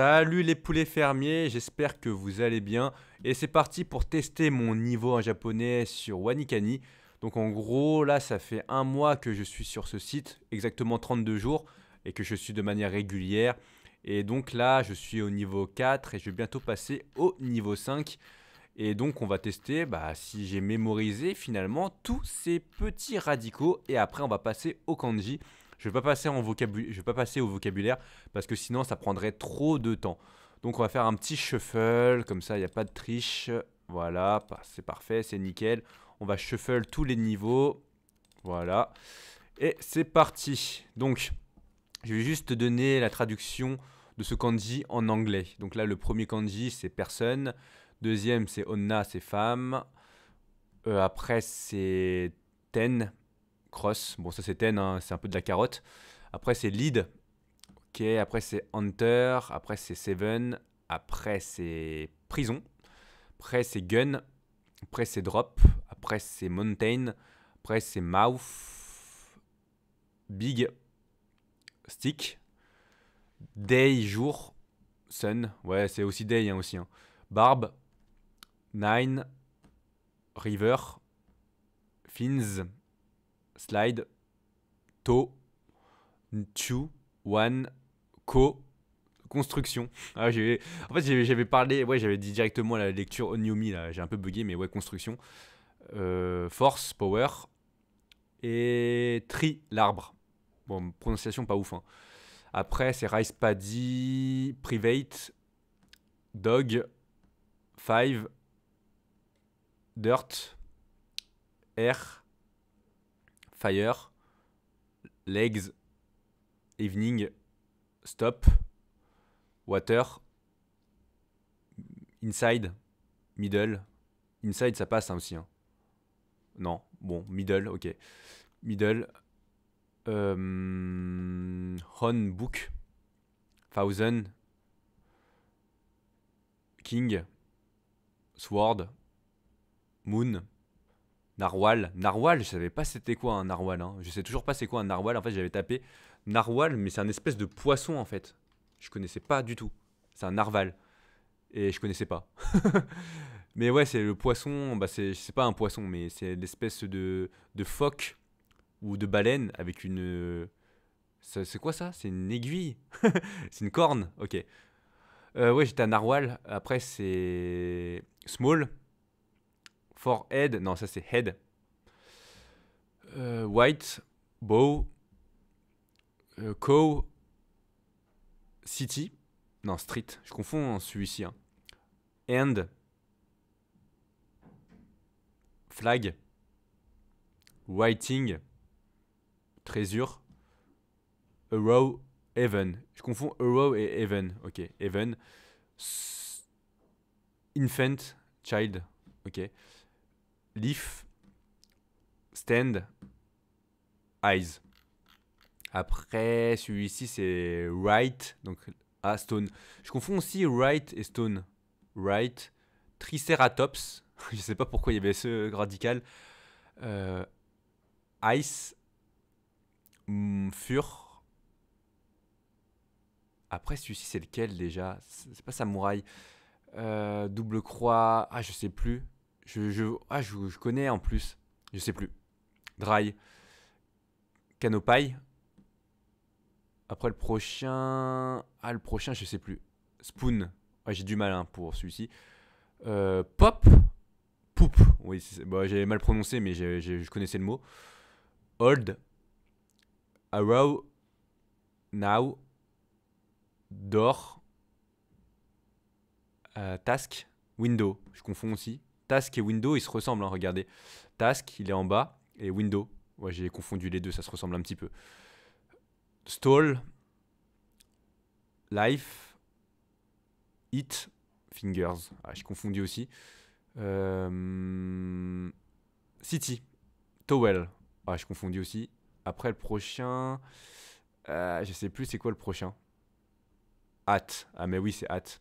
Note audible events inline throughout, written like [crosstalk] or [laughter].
Salut les poulets fermiers, j'espère que vous allez bien. Et c'est parti pour tester mon niveau en japonais sur Wanikani. Donc en gros, là, ça fait un mois que je suis sur ce site, exactement 32 jours, et que je suis de manière régulière. Et donc là, je suis au niveau 4 et je vais bientôt passer au niveau 5. Et donc on va tester bah, si j'ai mémorisé finalement tous ces petits radicaux. Et après, on va passer au kanji. Je vais pas passer vais pas passer au vocabulaire parce que sinon ça prendrait trop de temps. Donc on va faire un petit shuffle, comme ça il n'y a pas de triche. Voilà, c'est parfait, c'est nickel. On va shuffle tous les niveaux. Voilà. Et c'est parti. Donc, je vais juste donner la traduction de ce kanji en anglais. Donc là, le premier kanji, c'est personne. Deuxième, c'est onna, c'est femme. Euh, après, c'est ten, Cross, bon ça c'est Ten, hein, c'est un peu de la carotte. Après c'est Lead, ok, après c'est Hunter, après c'est Seven, après c'est Prison, après c'est Gun, après c'est Drop, après c'est Mountain, après c'est Mouth, Big, Stick, Day, Jour, Sun, ouais c'est aussi Day hein, aussi, hein. Barb, Nine, River, Fins, slide, to, two, one, co, construction. Ah, en fait, j'avais parlé, ouais, j'avais dit directement la lecture onyomi, là, j'ai un peu bugué, mais ouais, construction. Euh, force, power, et tri, l'arbre. Bon, prononciation pas ouf. Hein. Après, c'est rice paddy, private, dog, five, dirt, air, Fire, Legs, Evening, Stop, Water, Inside, Middle. Inside, ça passe hein, aussi. Hein. Non, bon, Middle, ok. Middle, um euh, Hon Book, Thousand, King, Sword, Moon. Narwhal. narwal, je savais pas c'était quoi un narwhal. Hein. Je sais toujours pas c'est quoi un narwhal. En fait, j'avais tapé narwhal, mais c'est un espèce de poisson en fait. Je connaissais pas du tout. C'est un narval. Et je connaissais pas. [laughs] mais ouais, c'est le poisson. Bah, c'est pas un poisson, mais c'est l'espèce de, de phoque ou de baleine avec une. Euh, c'est quoi ça C'est une aiguille [laughs] C'est une corne Ok. Euh, ouais, j'étais à Narwhal. Après, c'est Small head non, ça c'est Head. Euh, white, Bow, euh, Co, City, non, Street, je confonds hein, celui-ci. Hein. And, Flag, Whiting, treasure arrow, Row, Even. Je confonds arrow et Even. Ok, Even. Infant, Child. Ok. Leaf, Stand, Eyes. Après, celui-ci, c'est Right, donc ah, Stone. Je confonds aussi Right et Stone. Right, Triceratops. [laughs] Je sais pas pourquoi il y avait ce radical. Euh, ice, mm, Fur. Après, celui-ci, c'est lequel déjà C'est pas Samouraï. Euh, double croix. Ah, je sais plus. Je, je, ah, je, connais en plus. Je sais plus. Dry. Canopy. Après le prochain. Ah, le prochain, je sais plus. Spoon. j'ai du mal hein, pour celui-ci. Euh, pop. Poop. Oui, bah, j'avais mal prononcé, mais je connaissais le mot. Old. Arrow. Now. Door. Euh, task. Window. Je confonds aussi. Task et Window, ils se ressemblent, hein, regardez. Task, il est en bas, et Window. Ouais, j'ai confondu les deux, ça se ressemble un petit peu. Stall, Life, Hit, Fingers. Ah, je confondis aussi. Euh, City, Towel. Ah, je confondis aussi. Après, le prochain... Euh, je sais plus c'est quoi le prochain. Hat. Ah, mais oui, c'est Hat.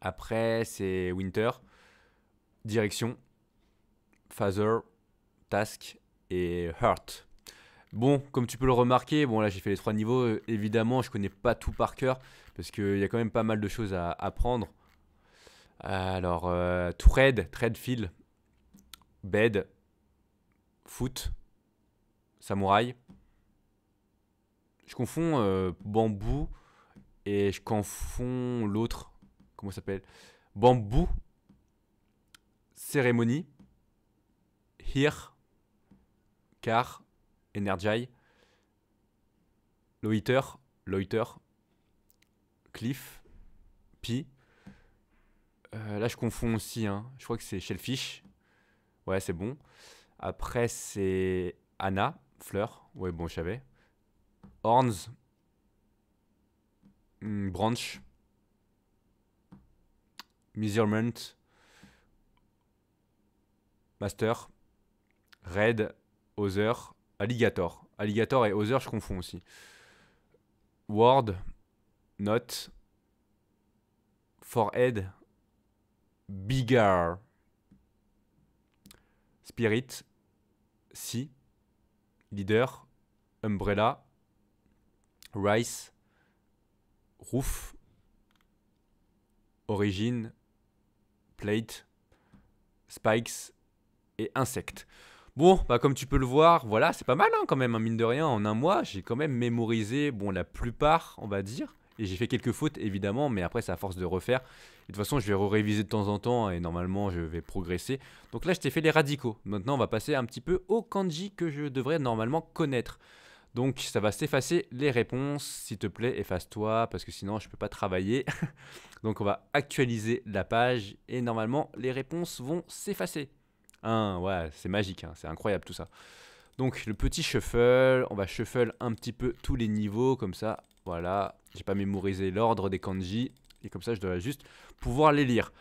Après, c'est Winter direction, father, task et hurt. Bon, comme tu peux le remarquer, bon là j'ai fait les trois niveaux, euh, évidemment je connais pas tout par cœur, parce qu'il y a quand même pas mal de choses à apprendre. Alors, euh, thread, thread bed, foot, samouraï. Je confonds euh, bambou et je confonds l'autre, comment ça s'appelle Bambou cérémonie, Here. Car, Energy. Loiter, Loiter, Cliff, Pi. Euh, là, je confonds aussi. Hein. Je crois que c'est Shellfish. Ouais, c'est bon. Après, c'est Anna, Fleur. Ouais, bon, je savais. Horns, hmm, Branch, Measurement, Master, Red, Other, Alligator. Alligator et Other, je confonds aussi. Word, Note, Forehead, Bigger, Spirit, Si, Leader, Umbrella, Rice, Roof, Origin, Plate, Spikes, et insectes. Bon, bah comme tu peux le voir, voilà, c'est pas mal hein, quand même, en hein, mine de rien, en un mois, j'ai quand même mémorisé, bon, la plupart, on va dire, et j'ai fait quelques fautes, évidemment, mais après, c'est à force de refaire. Et de toute façon, je vais réviser de temps en temps et normalement, je vais progresser. Donc là, je t'ai fait les radicaux. Maintenant, on va passer un petit peu au kanji que je devrais normalement connaître. Donc, ça va s'effacer les réponses. S'il te plaît, efface-toi parce que sinon, je peux pas travailler. [laughs] Donc, on va actualiser la page et normalement, les réponses vont s'effacer ouais, c'est magique, hein, c'est incroyable tout ça. Donc le petit shuffle, on va shuffle un petit peu tous les niveaux, comme ça, voilà, j'ai pas mémorisé l'ordre des kanji, et comme ça je dois juste pouvoir les lire.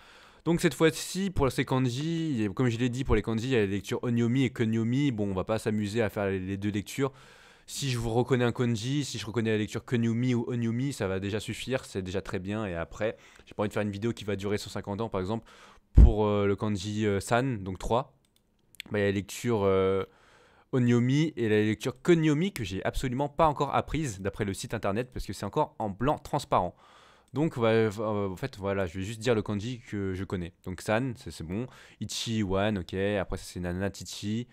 Donc cette fois-ci, pour ces kanji, comme je l'ai dit, pour les kanji, il y a les lectures onyomi et kunyomi, bon on va pas s'amuser à faire les deux lectures. Si je vous reconnais un kanji, si je reconnais la lecture kunyomi ou onyomi, ça va déjà suffire, c'est déjà très bien, et après, j'ai pas envie de faire une vidéo qui va durer 150 ans par exemple, pour euh, le kanji euh, san, donc 3, bah, il y a la lecture euh, onyomi et la lecture konyomi que j'ai absolument pas encore apprise d'après le site internet parce que c'est encore en blanc transparent. Donc, en fait, voilà, je vais juste dire le kanji que je connais. Donc, san, c'est bon. Ichi, wan, ok. Après, c'est nana, tichi.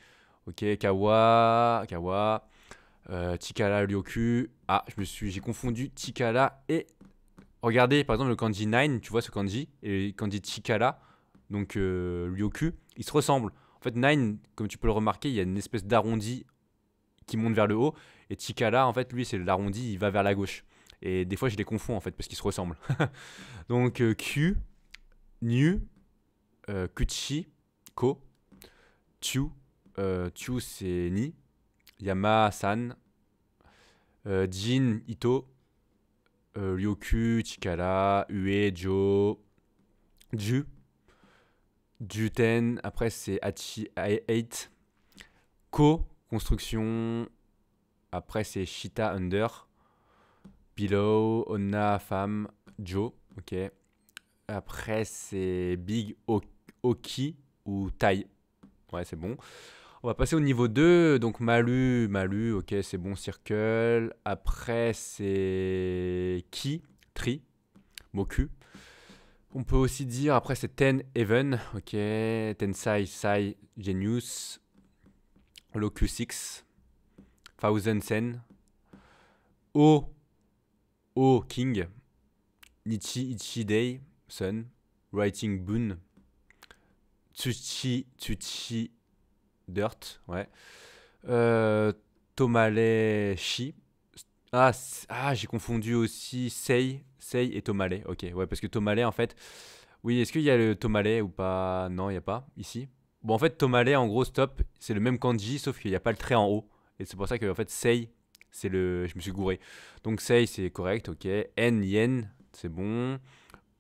Ok, kawa, kawa. Tikala Ryoku. Ah, je me suis, j'ai confondu Tikala et. Regardez par exemple le kanji 9, tu vois ce kanji, et le kanji Tikala, donc euh, Ryoku, ils se ressemblent. En fait, Nine, comme tu peux le remarquer, il y a une espèce d'arrondi qui monte vers le haut. Et Chikala, en fait, lui, c'est l'arrondi, il va vers la gauche. Et des fois, je les confonds, en fait, parce qu'ils se ressemblent. [laughs] Donc, Q, euh, Nu, euh, Kuchi, Ko, Chu, euh, c'est Ni, Yama, San, Jin, Ito, Ryoku, Chikala, Ue, Jo, Ju, Juten, après c'est Hachi 8, Co, Construction, après c'est Shita Under, Below, Onna Femme, Joe, ok. Après c'est Big Oki ou Tai, ouais c'est bon. On va passer au niveau 2, donc Malu, Malu, ok c'est bon, Circle, après c'est Ki, Tri, Moku, on peut aussi dire, après c'est Ten even ok, Tensai Sai Genius, Locus X, Thousand Sen, O, O King, Nichi Ichi Day, Sun, Writing Boon, Tsuchi Tsuchi Dirt, ouais, euh, Tomale Shi, ah, ah j'ai confondu aussi Sei Sei et Tomale. Ok, ouais, parce que Tomale, en fait. Oui, est-ce qu'il y a le Tomale ou pas Non, il n'y a pas, ici. Bon, en fait, Tomale, en gros, stop, c'est le même kanji, sauf qu'il n'y a pas le trait en haut. Et c'est pour ça que, en fait, Sei, c'est le. Je me suis gouré. Donc, Sei, c'est correct, ok. N, Yen, c'est bon.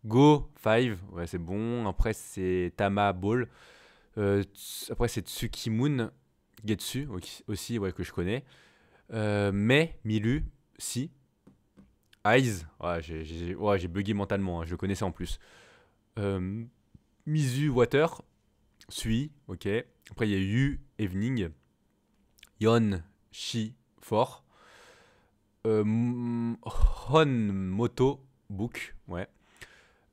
Go, 5, ouais, c'est bon. Après, c'est Tama Ball. Euh, après, c'est Tsukimun Getsu, aussi, ouais, que je connais. Euh, mais, Milu, si. Eyes, ouais, j'ai ouais, bugué mentalement, hein, je le connaissais en plus. Euh, Mizu Water, Sui, ok. Après, il y a Yu Evening, Yon Shi Fort, euh, Hon Moto Book, ouais.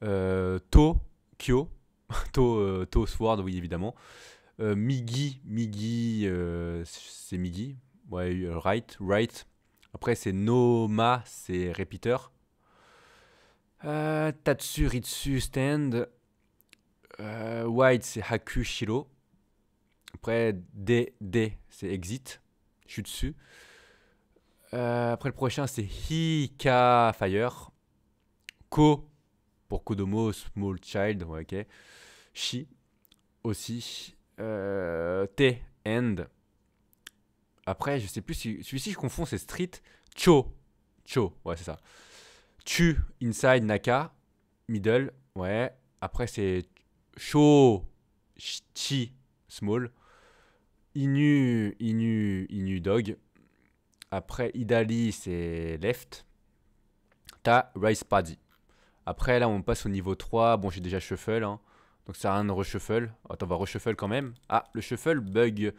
Euh, to Kyo, [laughs] to, euh, to, Sword, oui, évidemment. Migi, Migi, c'est Migi, ouais, Right, Right. Après, c'est Noma, c'est Repeater. Euh, Tatsu Ritsu Stand. Euh, White, c'est Hakushiro. Après, D, D, c'est Exit. Je suis dessus. Euh, après, le prochain, c'est Hika Fire. Ko, pour Kodomo, Small Child. ok. Shi, aussi. T, End. Après, je sais plus si. Celui-ci, je confonds, c'est Street. Cho. Cho, ouais, c'est ça. Chu. inside, Naka. Middle, ouais. Après, c'est Cho. Chi, small. Inu, Inu, Inu Dog. Après, Idali, c'est left. Ta, Rice Paddy. Après, là, on passe au niveau 3. Bon, j'ai déjà shuffle. Hein. Donc, ça sert rien de reshuffle. Attends, on va reshuffle quand même. Ah, le shuffle bug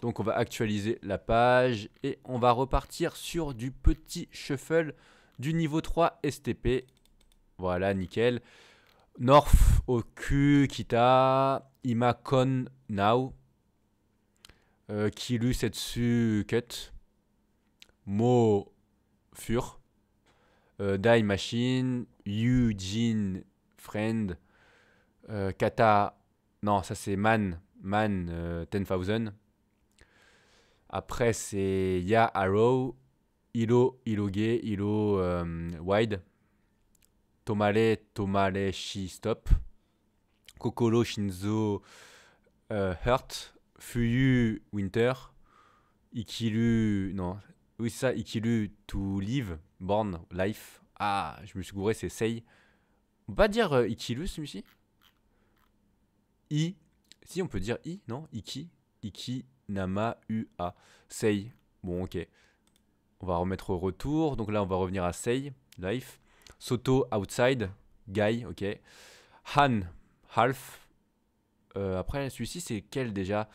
donc on va actualiser la page et on va repartir sur du petit shuffle du niveau 3 STP. Voilà, nickel. North, Oku, Kita, Imakon, Now, euh, Kilu, Setsu, Cut, Mo, Fur, Die euh, Dai Machine, Yujin, Friend, euh, Kata, non, ça c'est Man, Man, 10,000. Euh, après, c'est Ya Arrow, Ilo Gay, Ilo euh, Wide, Tomale Tomale she Stop, Kokoro Shinzo euh, Hurt, Fuyu Winter, Ikilu. Non, oui, ça, Ikilu To Live, Born Life. Ah, je me suis gouré, c'est Sei. On peut pas dire euh, Ikilu celui-ci I. Si, on peut dire I, non Iki. Iki, Nama UA. Sei. Bon, ok. On va remettre retour. Donc là, on va revenir à Sei, Life. Soto, Outside. Guy, ok. Han, Half. Euh, après, celui-ci, c'est quel déjà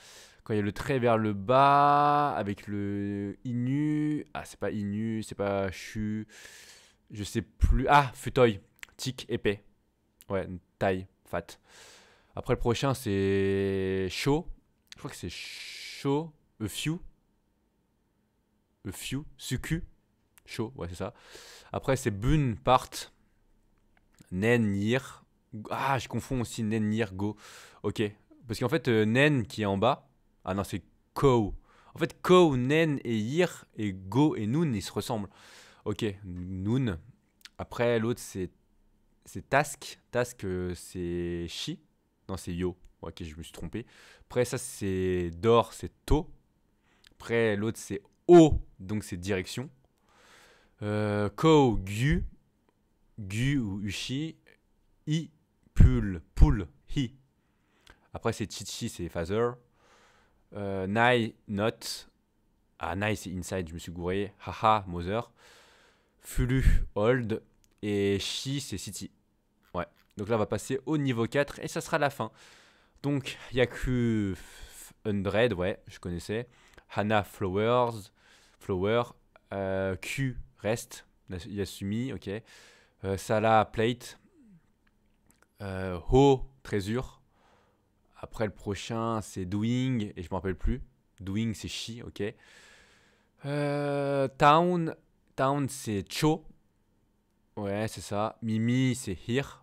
Quand il y a le trait vers le bas, avec le Inu. Ah, c'est pas Inu, c'est pas Chu. Je sais plus. Ah, Futoy. Tic, épais. Ouais, taille, fat. Après, le prochain, c'est Chaud. Je crois que c'est Show, A e Few. Few, Suku. Show, ouais, c'est ça. Après, c'est Bun, Part, Nen, Nir. Ah, je confonds aussi Nen, Nir, Go. Ok. Parce qu'en fait, euh, Nen qui est en bas. Ah non, c'est Ko. En fait, Ko, Nen et Yir et Go et Noon, ils se ressemblent. Ok, Noon. Après, l'autre, c'est. C'est Task. Task, euh, c'est chi Non, c'est Yo ok, je me suis trompé. Après, ça, c'est d'or, c'est to ». Après, l'autre, c'est O, donc c'est direction. Euh, ko, gu, gu ou ushi. I, pull, pull, hi. Après, c'est chichi, c'est father. Euh, nai, not. Ah, nai, c'est inside, je me suis gouré. Haha, mother. Fulu, old. Et chi, c'est city. Ouais. Donc là, on va passer au niveau 4 et ça sera la fin. Donc, Yaku 100, ouais, je connaissais. Hana Flowers, Flower, euh, Q Rest, Yasumi, ok. Euh, Sala, Plate, euh, Ho Trésor. Après le prochain, c'est Doing, et je me rappelle plus. Doing, c'est Chi, ok. Town, Town, c'est Cho. Ouais, c'est ça. Mimi, c'est Here.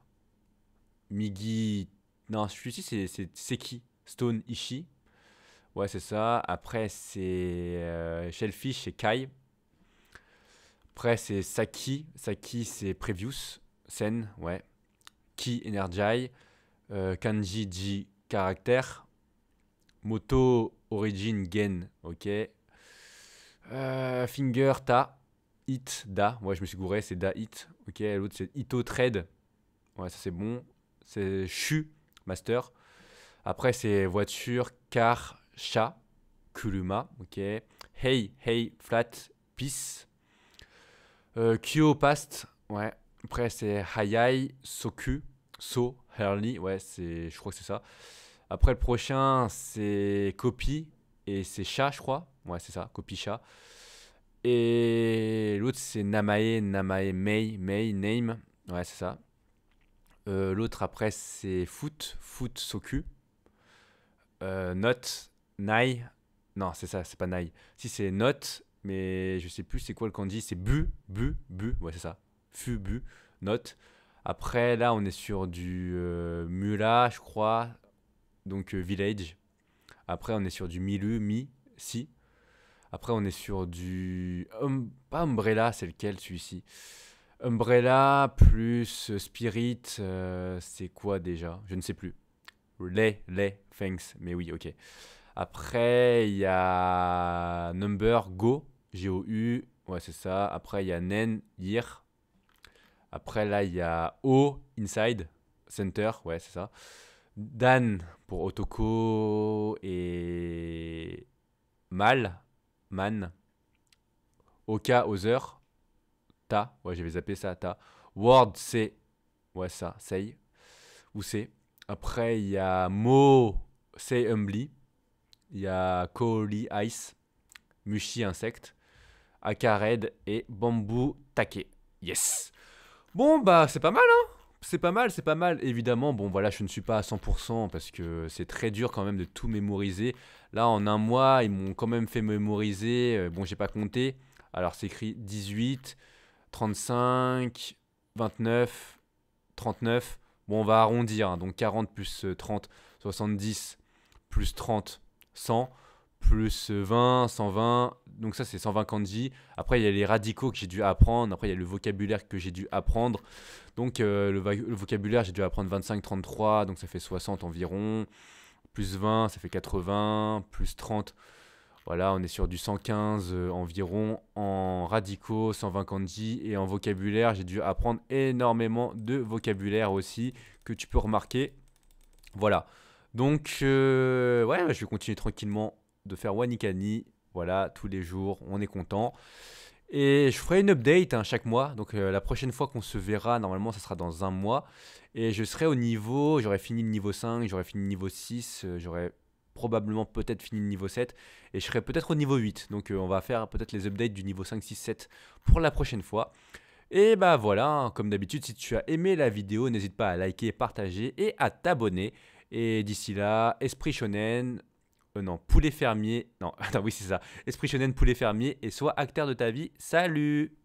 Migi, non, celui-ci, c'est Seki, Stone Ishi. Ouais, c'est ça. Après, c'est euh, Shellfish et Kai. Après, c'est Saki. Saki, c'est Previous. Sen, ouais. Ki, Energi. Euh, Kanji, Ji, Caractère. Moto, Origin, Gen. Ok. Euh, finger, Ta. Hit, Da. Ouais, je me suis gouré, c'est Da Hit. Ok, l'autre, c'est Ito Trade. Ouais, ça c'est bon. C'est Chu master. Après, c'est voiture, car, chat, kuruma, ok. Hey, hey, flat, peace. Euh, kyo, past, ouais. Après, c'est hayai, soku, so, early, ouais, je crois que c'est ça. Après, le prochain, c'est copy, et c'est chat, je crois. Ouais, c'est ça, copy, chat. Et l'autre, c'est namae, namae, mei, mei, name, ouais, c'est ça. Euh, l'autre après, c'est Foot, Foot Soku. Euh, note, Nai. Non, c'est ça, c'est pas Nai. Si, c'est Note, mais je sais plus c'est quoi le dit. C'est Bu, Bu, Bu. Ouais, c'est ça. Fu, Bu, Note. Après, là, on est sur du euh, Mula, je crois. Donc, Village. Après, on est sur du Milu, Mi, Si. Après, on est sur du. Hum, pas Umbrella, c'est lequel celui-ci Umbrella plus Spirit, euh, c'est quoi déjà Je ne sais plus. Les, les, thanks, mais oui, ok. Après, il y a Number, Go, G-O-U, ouais, c'est ça. Après, il y a Nen, Year. Après, là, il y a O, Inside, Center, ouais, c'est ça. Dan pour Otoko et Mal, Man. Oka, Other, ta, ouais, j'avais zappé ça, Ta. Word, c'est, ouais, ça, Say, ou c'est. Après, il y a Mo, Say Humbly. Il y a Koli Ice, Mushi Insect, Akared et bambou, Take. Yes! Bon, bah, c'est pas mal, hein? C'est pas mal, c'est pas mal. Évidemment, bon voilà, je ne suis pas à 100% parce que c'est très dur quand même de tout mémoriser. Là, en un mois, ils m'ont quand même fait mémoriser. Euh, bon, j'ai pas compté. Alors, c'est écrit 18, 35, 29, 39. Bon, on va arrondir. Hein. donc 40 plus 30, euh, 70 plus 30, 100 plus 20, euh, 120. Donc ça, c'est 120 kanji. Après, il y a les radicaux que j'ai dû apprendre. Après, il y a le vocabulaire que j'ai dû apprendre. Donc euh, le, le, vocabulaire, j'ai dû apprendre 25, 33. Donc ça fait 60 environ. Plus 20, ça fait 80. Plus 30, voilà, on est sur du 115 euh, environ en radicaux, 120 kanji et en vocabulaire. J'ai dû apprendre énormément de vocabulaire aussi que tu peux remarquer. Voilà. Donc, euh, ouais, je vais continuer tranquillement de faire Wanikani. Voilà, tous les jours, on est content. Et je ferai une update hein, chaque mois. Donc, euh, la prochaine fois qu'on se verra, normalement, ça sera dans un mois. Et je serai au niveau, j'aurai fini le niveau 5, j'aurai fini le niveau 6, j'aurai probablement peut-être fini le niveau 7 et je serai peut-être au niveau 8. Donc euh, on va faire peut-être les updates du niveau 5, 6, 7 pour la prochaine fois. Et bah voilà, hein. comme d'habitude, si tu as aimé la vidéo, n'hésite pas à liker, partager et à t'abonner. Et d'ici là, esprit shonen, euh, non, poulet fermier, non, [laughs] attends, oui c'est ça, esprit shonen, poulet fermier et sois acteur de ta vie. Salut